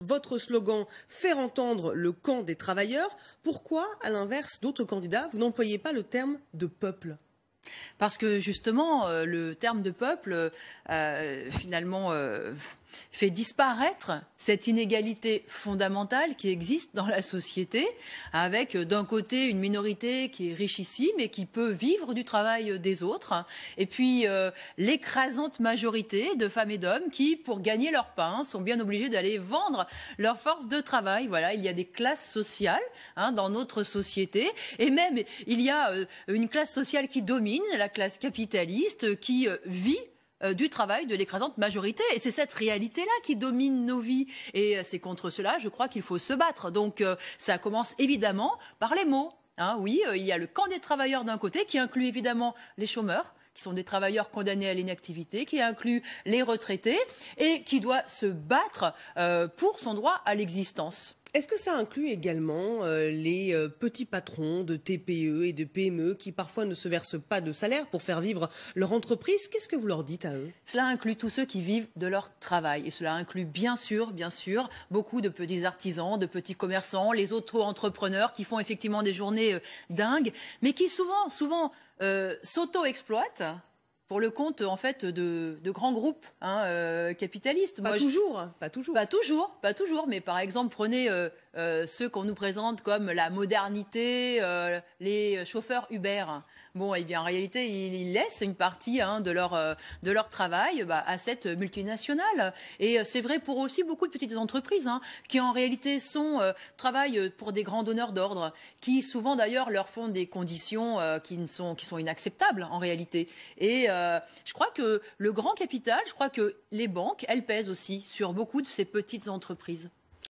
Votre slogan faire entendre le camp des travailleurs, pourquoi, à l'inverse d'autres candidats, vous n'employez pas le terme de peuple Parce que justement, euh, le terme de peuple, euh, finalement, euh, fait disparaître cette inégalité fondamentale qui existe dans la société, avec euh, d'un côté une minorité qui est richissime et qui peut vivre du travail euh, des autres, et puis euh, l'écrasante majorité de femmes et d'hommes qui, pour gagner leur pain, sont bien obligés d'aller vendre leur force de travail. Voilà, il y a des classes sociales hein, dans notre société, et même il y a une classe sociale qui domine, la classe capitaliste, qui vit euh, du travail de l'écrasante majorité. Et c'est cette réalité-là qui domine nos vies. Et euh, c'est contre cela, je crois, qu'il faut se battre. Donc euh, ça commence évidemment par les mots. Hein. oui, il y a le camp des travailleurs d'un côté, qui inclut évidemment les chômeurs, qui sont des travailleurs condamnés à l'inactivité, qui inclut les retraités, et qui doit se battre pour son droit à l'existence. Est-ce que ça inclut également euh, les euh, petits patrons de TPE et de PME qui parfois ne se versent pas de salaire pour faire vivre leur entreprise Qu'est-ce que vous leur dites à eux Cela inclut tous ceux qui vivent de leur travail et cela inclut bien sûr, bien sûr, beaucoup de petits artisans, de petits commerçants, les auto-entrepreneurs qui font effectivement des journées euh, dingues, mais qui souvent, souvent s'auto-exploitent pour le compte en fait de, grands groupes hein, euh, capitalistes. Pas toujours, pas toujours. Pas toujours, pas toujours. Mais par exemple, prenez euh, euh, ceux qu'on nous présente comme la modernité, les chauffeurs Uber. Bon, et eh bien en réalité, ils, laissent une partie hein, de leur de leur travail bah, à cette multinationale. Et c'est vrai pour aussi beaucoup de petites entreprises hein, qui en réalité sont travaillent pour des grands donneurs d'ordre, qui souvent d'ailleurs leur font des conditions qui ne sont qui sont inacceptables en réalité. Et euh, je crois que le grand capital, je crois que les banques, elles pèsent aussi sur beaucoup de ces petites entreprises.